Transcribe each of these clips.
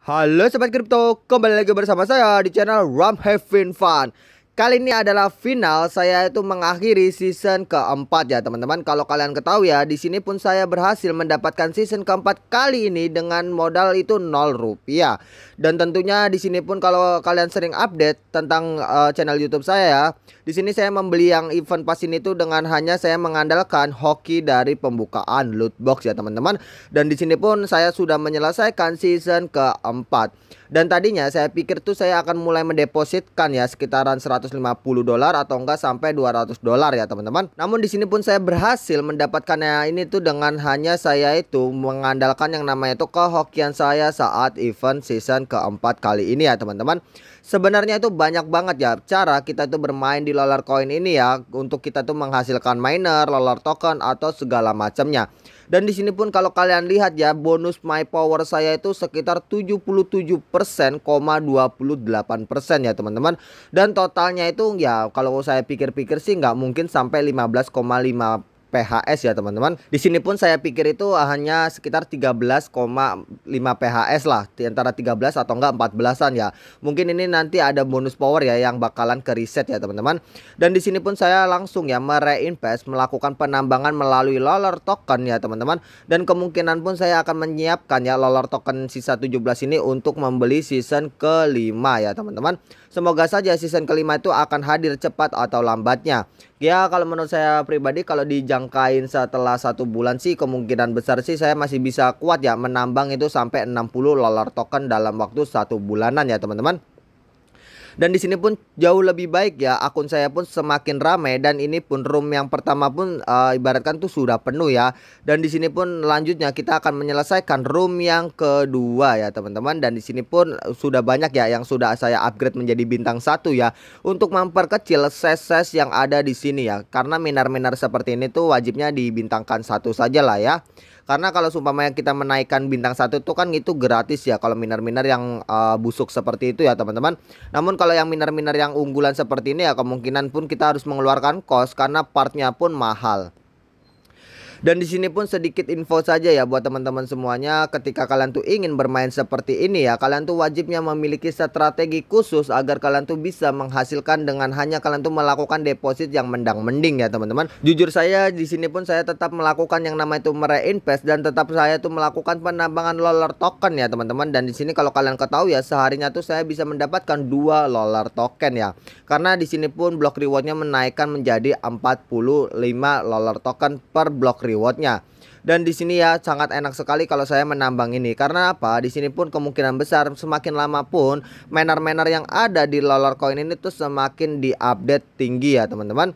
Halo Sobat Kripto, kembali lagi bersama saya di channel Ram Having Fun Kali ini adalah final, saya itu mengakhiri season keempat ya teman-teman Kalau kalian ketahui ya, di sini pun saya berhasil mendapatkan season keempat kali ini dengan modal itu 0 rupiah Dan tentunya di sini pun kalau kalian sering update tentang uh, channel YouTube saya ya di sini saya membeli yang event pas ini tuh dengan hanya saya mengandalkan hoki dari pembukaan loot box ya teman-teman. Dan di sini pun saya sudah menyelesaikan season keempat. Dan tadinya saya pikir tuh saya akan mulai mendepositkan ya sekitaran 150 dolar atau enggak sampai 200 dolar ya teman-teman. Namun di sini pun saya berhasil mendapatkannya ini tuh dengan hanya saya itu mengandalkan yang namanya itu kehokian saya saat event season keempat kali ini ya teman-teman. Sebenarnya itu banyak banget ya cara kita itu bermain di Lolar Coin ini ya untuk kita tuh menghasilkan miner, Lolar token atau segala macamnya. Dan di sini pun kalau kalian lihat ya bonus my power saya itu sekitar 77,28% ya teman-teman. Dan totalnya itu ya kalau saya pikir-pikir sih nggak mungkin sampai 15,5 PHS ya teman-teman. Di sini pun saya pikir itu hanya sekitar 13,5 PHS lah, di antara 13 atau enggak 14-an ya. Mungkin ini nanti ada bonus power ya yang bakalan ke reset ya teman-teman. Dan di sini pun saya langsung ya mereinvest melakukan penambangan melalui Lolor token ya teman-teman. Dan kemungkinan pun saya akan menyiapkan ya Lolor token sisa 17 ini untuk membeli season kelima ya teman-teman. Semoga saja season kelima itu akan hadir cepat atau lambatnya. Ya kalau menurut saya pribadi kalau dijangkain setelah satu bulan sih kemungkinan besar sih saya masih bisa kuat ya menambang itu sampai 60 lolar token dalam waktu satu bulanan ya teman-teman dan di sini pun jauh lebih baik ya akun saya pun semakin ramai dan ini pun room yang pertama pun uh, ibaratkan tuh sudah penuh ya. Dan di sini pun lanjutnya kita akan menyelesaikan room yang kedua ya teman-teman dan di sini pun sudah banyak ya yang sudah saya upgrade menjadi bintang satu ya untuk memperkecil ses-ses yang ada di sini ya karena minar-minar seperti ini tuh wajibnya dibintangkan satu saja lah ya. Karena kalau seumpamanya kita menaikkan bintang satu itu kan itu gratis ya kalau miner-miner yang uh, busuk seperti itu ya teman-teman. Namun kalau yang miner-miner yang unggulan seperti ini ya kemungkinan pun kita harus mengeluarkan kos karena partnya pun mahal. Dan di sini pun sedikit info saja ya buat teman-teman semuanya ketika kalian tuh ingin bermain seperti ini ya, kalian tuh wajibnya memiliki strategi khusus agar kalian tuh bisa menghasilkan dengan hanya kalian tuh melakukan deposit yang mendang-mending ya teman-teman. Jujur saya di sini pun saya tetap melakukan yang namanya itu mereinvest dan tetap saya tuh melakukan penambangan lolar token ya teman-teman dan di sini kalau kalian ketahui ya seharinya tuh saya bisa mendapatkan dua lolar token ya. Karena di sini pun block rewardnya menaikkan menjadi 45 lolar token per block reward rewardnya. Dan di sini ya sangat enak sekali kalau saya menambang ini karena apa? Di sini pun kemungkinan besar semakin lama pun manner-manner yang ada di Lolor Coin ini tuh semakin diupdate tinggi ya teman-teman.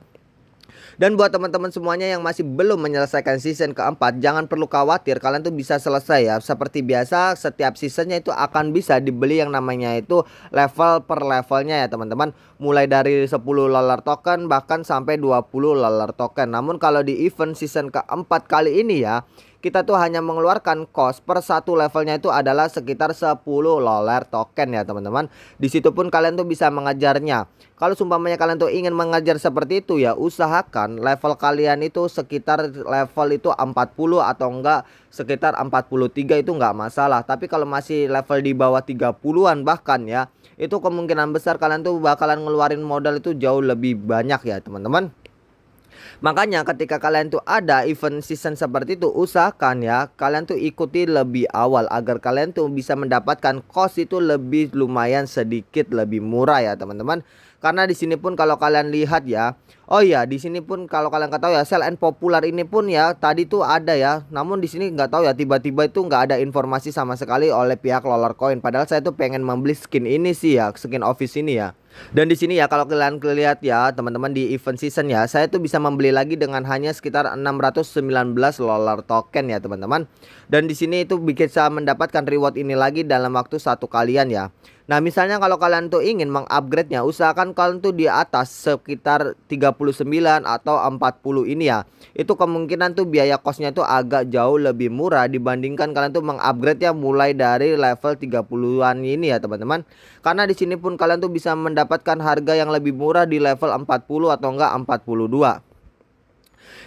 Dan buat teman-teman semuanya yang masih belum menyelesaikan season keempat, jangan perlu khawatir, kalian tuh bisa selesai ya. Seperti biasa, setiap seasonnya itu akan bisa dibeli yang namanya itu level per levelnya ya teman-teman. Mulai dari 10 lalar token bahkan sampai 20 lalar token. Namun kalau di event season keempat kali ini ya, kita tuh hanya mengeluarkan cost per satu levelnya itu adalah sekitar 10 loler token ya teman-teman. Di situ pun kalian tuh bisa mengajarnya. Kalau sumpahnya kalian tuh ingin mengajar seperti itu ya usahakan level kalian itu sekitar level itu 40 atau enggak sekitar 43 itu enggak masalah. Tapi kalau masih level di bawah 30-an bahkan ya itu kemungkinan besar kalian tuh bakalan ngeluarin modal itu jauh lebih banyak ya teman-teman. Makanya ketika kalian tuh ada event season seperti itu usahakan ya kalian tuh ikuti lebih awal agar kalian tuh bisa mendapatkan cost itu lebih lumayan sedikit lebih murah ya teman-teman. Karena di sini pun kalau kalian lihat ya, oh iya di sini pun kalau kalian nggak tahu ya sell and popular ini pun ya tadi tuh ada ya. Namun di sini nggak tahu ya tiba-tiba itu nggak ada informasi sama sekali oleh pihak Lolar Coin. Padahal saya tuh pengen membeli skin ini sih ya, skin office ini ya. Dan di sini ya kalau kalian lihat ya teman-teman di event season ya saya tuh bisa membeli lagi dengan hanya sekitar 619 lolar token ya teman-teman. Dan di sini itu bikin saya mendapatkan reward ini lagi dalam waktu satu kalian ya. Nah misalnya kalau kalian tuh ingin mengupgrade-nya usahakan kalian tuh di atas sekitar 39 atau 40 ini ya Itu kemungkinan tuh biaya kosnya tuh agak jauh lebih murah dibandingkan kalian tuh mengupgrade nya mulai dari level 30-an ini ya teman-teman Karena di sini pun kalian tuh bisa mendapatkan harga yang lebih murah di level 40 atau enggak 42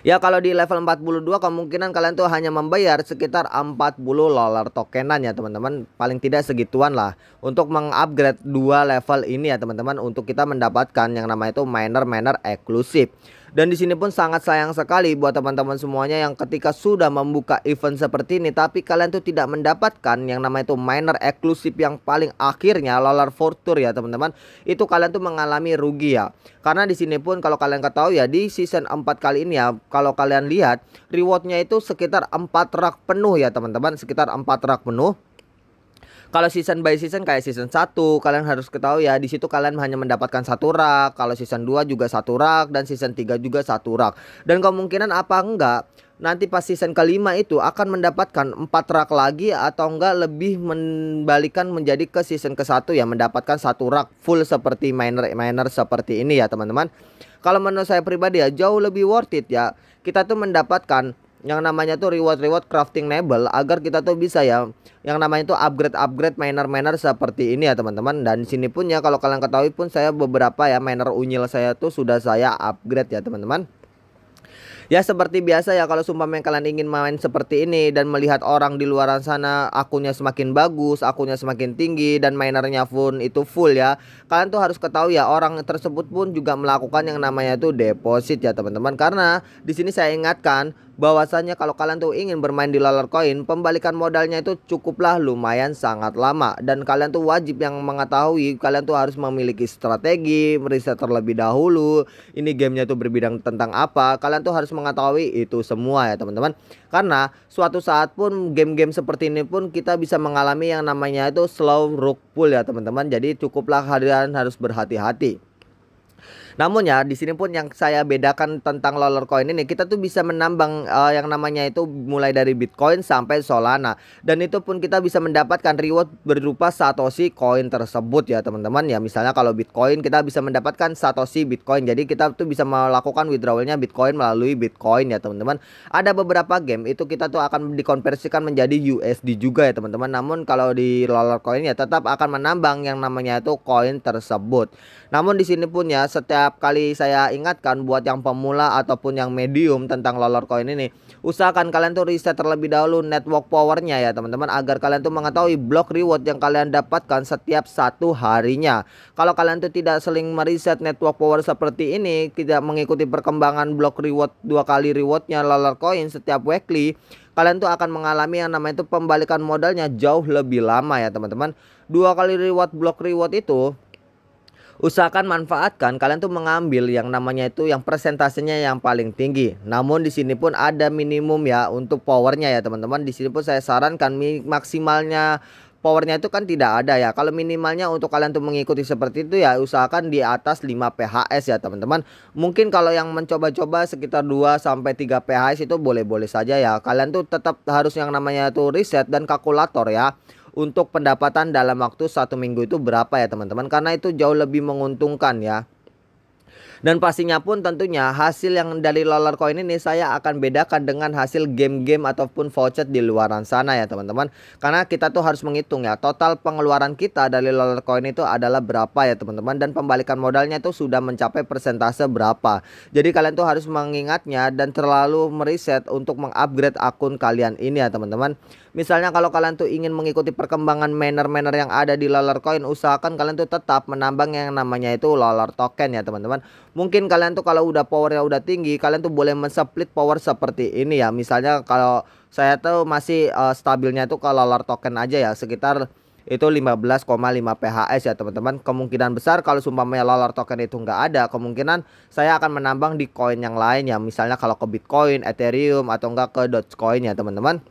Ya kalau di level 42 kemungkinan kalian tuh hanya membayar sekitar 40 lolar tokenan ya teman-teman. Paling tidak segituan lah untuk mengupgrade dua level ini ya teman-teman untuk kita mendapatkan yang namanya itu miner-miner eksklusif. Dan di sini pun sangat sayang sekali buat teman-teman semuanya yang ketika sudah membuka event seperti ini tapi kalian tuh tidak mendapatkan yang namanya itu minor eksklusif yang paling akhirnya Lolar Fortur ya teman-teman. Itu kalian tuh mengalami rugi ya. Karena di sini pun kalau kalian ketahui ya di season 4 kali ini ya kalau kalian lihat rewardnya itu sekitar 4 rak penuh ya teman-teman, sekitar 4 rak penuh kalau season by season kayak season 1 kalian harus ketahui ya di situ kalian hanya mendapatkan satu rak. Kalau season 2 juga satu rak dan season 3 juga satu rak. Dan kemungkinan apa enggak nanti pas season kelima itu akan mendapatkan empat rak lagi atau enggak lebih membalikan menjadi ke season ke satu ya mendapatkan satu rak full seperti minor minor seperti ini ya teman-teman. Kalau menurut saya pribadi ya jauh lebih worth it ya. Kita tuh mendapatkan yang namanya tuh reward-reward crafting nebel agar kita tuh bisa ya yang namanya tuh upgrade-upgrade miner-miner seperti ini ya teman-teman dan sini pun ya kalau kalian ketahui pun saya beberapa ya miner unyil saya tuh sudah saya upgrade ya teman-teman Ya seperti biasa ya kalau sumpahnya kalian ingin main seperti ini dan melihat orang di luar sana akunnya semakin bagus, akunnya semakin tinggi dan mainernya pun itu full ya. Kalian tuh harus ketahui ya orang tersebut pun juga melakukan yang namanya tuh deposit ya teman-teman karena di sini saya ingatkan bahwasanya kalau kalian tuh ingin bermain di Lalar Coin, pembalikan modalnya itu cukuplah lumayan sangat lama dan kalian tuh wajib yang mengetahui kalian tuh harus memiliki strategi, meriset terlebih dahulu. Ini gamenya tuh berbidang tentang apa? Kalian tuh harus mengetahui itu semua ya, teman-teman. Karena suatu saat pun game-game seperti ini pun kita bisa mengalami yang namanya itu slow rook pull ya, teman-teman. Jadi cukuplah kalian harus berhati-hati. Namun ya di sini pun yang saya bedakan tentang Lolor Coin ini kita tuh bisa menambang uh, yang namanya itu mulai dari Bitcoin sampai Solana dan itu pun kita bisa mendapatkan reward berupa Satoshi Coin tersebut ya teman-teman ya misalnya kalau Bitcoin kita bisa mendapatkan Satoshi Bitcoin jadi kita tuh bisa melakukan withdrawalnya Bitcoin melalui Bitcoin ya teman-teman ada beberapa game itu kita tuh akan dikonversikan menjadi USD juga ya teman-teman namun kalau di Lolor Coin ya tetap akan menambang yang namanya itu koin tersebut namun di sini pun ya setiap setiap kali saya ingatkan buat yang pemula ataupun yang medium tentang lolor koin ini usahakan kalian tuh riset terlebih dahulu network powernya ya teman-teman agar kalian tuh mengetahui block reward yang kalian dapatkan setiap satu harinya kalau kalian tuh tidak seling meriset network power seperti ini tidak mengikuti perkembangan block reward dua kali rewardnya lolor koin setiap weekly kalian tuh akan mengalami yang namanya itu pembalikan modalnya jauh lebih lama ya teman-teman dua kali reward block reward itu usahakan manfaatkan kalian tuh mengambil yang namanya itu yang presentasenya yang paling tinggi. Namun di sini pun ada minimum ya untuk powernya ya teman-teman. Di sini pun saya sarankan maksimalnya powernya itu kan tidak ada ya. Kalau minimalnya untuk kalian tuh mengikuti seperti itu ya usahakan di atas 5 PHS ya teman-teman. Mungkin kalau yang mencoba-coba sekitar 2 sampai 3 PHS itu boleh-boleh saja ya. Kalian tuh tetap harus yang namanya tuh riset dan kalkulator ya untuk pendapatan dalam waktu satu minggu itu berapa ya teman-teman karena itu jauh lebih menguntungkan ya dan pastinya pun tentunya hasil yang dari Lolar Coin ini saya akan bedakan dengan hasil game-game ataupun voucher di luar sana ya teman-teman. Karena kita tuh harus menghitung ya total pengeluaran kita dari Lolar Coin itu adalah berapa ya teman-teman dan pembalikan modalnya itu sudah mencapai persentase berapa. Jadi kalian tuh harus mengingatnya dan terlalu meriset untuk mengupgrade akun kalian ini ya teman-teman. Misalnya kalau kalian tuh ingin mengikuti perkembangan manner-manner yang ada di Lollar Coin, usahakan kalian tuh tetap menambang yang namanya itu Lollar Token ya teman-teman. Mungkin kalian tuh kalau udah powernya udah tinggi, kalian tuh boleh men power seperti ini ya. Misalnya kalau saya tuh masih uh, stabilnya tuh kalau Lollar Token aja ya sekitar itu 15,5 PHS ya teman-teman kemungkinan besar kalau sumpahnya lalor token itu nggak ada kemungkinan saya akan menambang di koin yang lain ya misalnya kalau ke Bitcoin Ethereum atau nggak ke Dogecoin ya teman-teman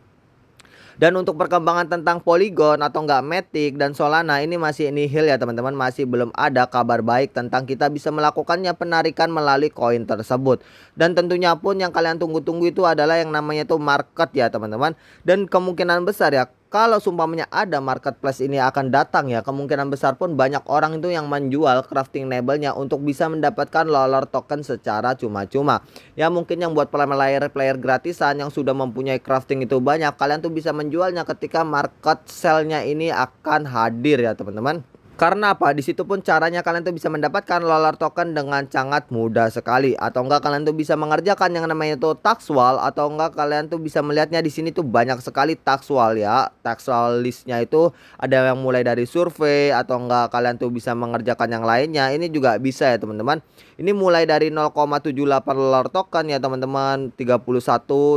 dan untuk perkembangan tentang Polygon atau enggak Matic dan Solana ini masih nihil ya teman-teman, masih belum ada kabar baik tentang kita bisa melakukannya penarikan melalui koin tersebut. Dan tentunya pun yang kalian tunggu-tunggu itu adalah yang namanya itu market ya teman-teman. Dan kemungkinan besar ya kalau sumpamanya ada marketplace ini akan datang ya kemungkinan besar pun banyak orang itu yang menjual crafting labelnya untuk bisa mendapatkan lolor token secara cuma-cuma ya mungkin yang buat player-player gratisan yang sudah mempunyai crafting itu banyak kalian tuh bisa menjualnya ketika market sellnya ini akan hadir ya teman-teman karena apa? Di situ pun caranya kalian tuh bisa mendapatkan lolar token dengan sangat mudah sekali. Atau enggak kalian tuh bisa mengerjakan yang namanya tuh taxwal atau enggak kalian tuh bisa melihatnya di sini tuh banyak sekali taxwal ya. Taxwal listnya itu ada yang mulai dari survei atau enggak kalian tuh bisa mengerjakan yang lainnya. Ini juga bisa ya teman-teman. Ini mulai dari 0,78 lolar token ya teman-teman. 31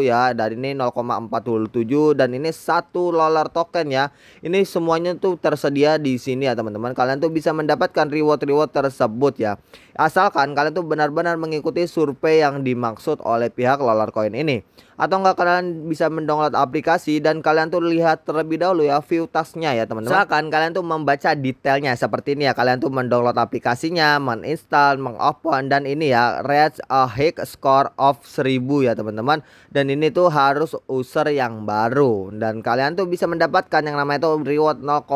ya dari ini 0,47 dan ini satu lolar token ya. Ini semuanya tuh tersedia di sini ya teman-teman teman-teman kalian tuh bisa mendapatkan reward-reward tersebut ya asalkan kalian tuh benar-benar mengikuti survei yang dimaksud oleh pihak Lolar Coin ini atau enggak kalian bisa mendownload aplikasi dan kalian tuh lihat terlebih dahulu ya view tasknya ya teman-teman. Silakan kalian tuh membaca detailnya seperti ini ya kalian tuh mendownload aplikasinya, menginstal, mengopen dan ini ya rate a hack score of 1000 ya teman-teman. Dan ini tuh harus user yang baru dan kalian tuh bisa mendapatkan yang namanya itu reward 0,8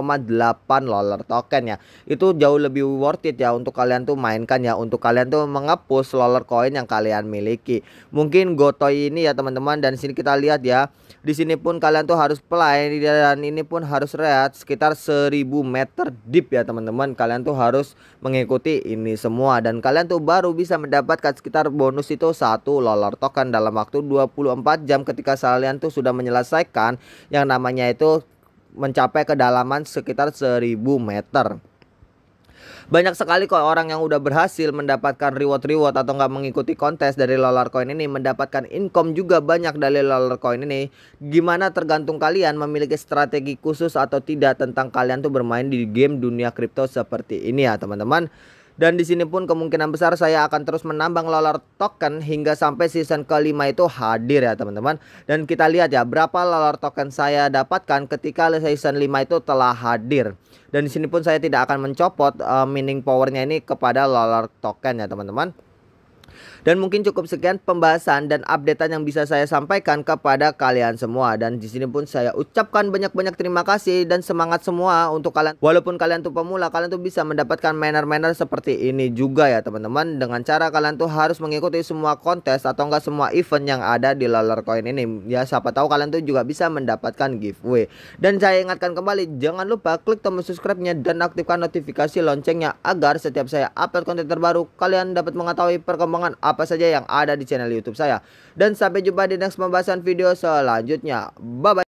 lolar token ya. Itu jauh lebih worth it ya untuk kalian tuh mainkan ya untuk kalian tuh mengepus lolar koin yang kalian miliki. Mungkin Gotoi ini ya teman-teman teman-teman dan sini kita lihat ya di sini pun kalian tuh harus play dan ini pun harus rehat sekitar 1000 meter deep ya teman-teman kalian tuh harus mengikuti ini semua dan kalian tuh baru bisa mendapatkan sekitar bonus itu satu lolor token dalam waktu 24 jam ketika kalian tuh sudah menyelesaikan yang namanya itu mencapai kedalaman sekitar 1000 meter banyak sekali kok orang yang udah berhasil mendapatkan reward-reward atau nggak mengikuti kontes dari Lolar Coin ini mendapatkan income juga banyak dari Lolar Coin ini. Gimana tergantung kalian memiliki strategi khusus atau tidak tentang kalian tuh bermain di game dunia kripto seperti ini ya teman-teman. Dan di sini pun kemungkinan besar saya akan terus menambang Lalar token hingga sampai season kelima itu hadir ya teman-teman. Dan kita lihat ya berapa Lalar token saya dapatkan ketika season 5 itu telah hadir. Dan di sini pun saya tidak akan mencopot uh, eh, mining powernya ini kepada Lalar token ya teman-teman. Dan mungkin cukup sekian pembahasan dan updatean yang bisa saya sampaikan kepada kalian semua. Dan di sini pun saya ucapkan banyak-banyak terima kasih dan semangat semua untuk kalian. Walaupun kalian tuh pemula, kalian tuh bisa mendapatkan manner-manner seperti ini juga ya teman-teman. Dengan cara kalian tuh harus mengikuti semua kontes atau enggak semua event yang ada di Lalar Coin ini. Ya siapa tahu kalian tuh juga bisa mendapatkan giveaway. Dan saya ingatkan kembali, jangan lupa klik tombol subscribe-nya dan aktifkan notifikasi loncengnya agar setiap saya upload konten terbaru kalian dapat mengetahui perkembangan apa saja yang ada di channel YouTube saya. Dan sampai jumpa di next pembahasan video selanjutnya. Bye bye.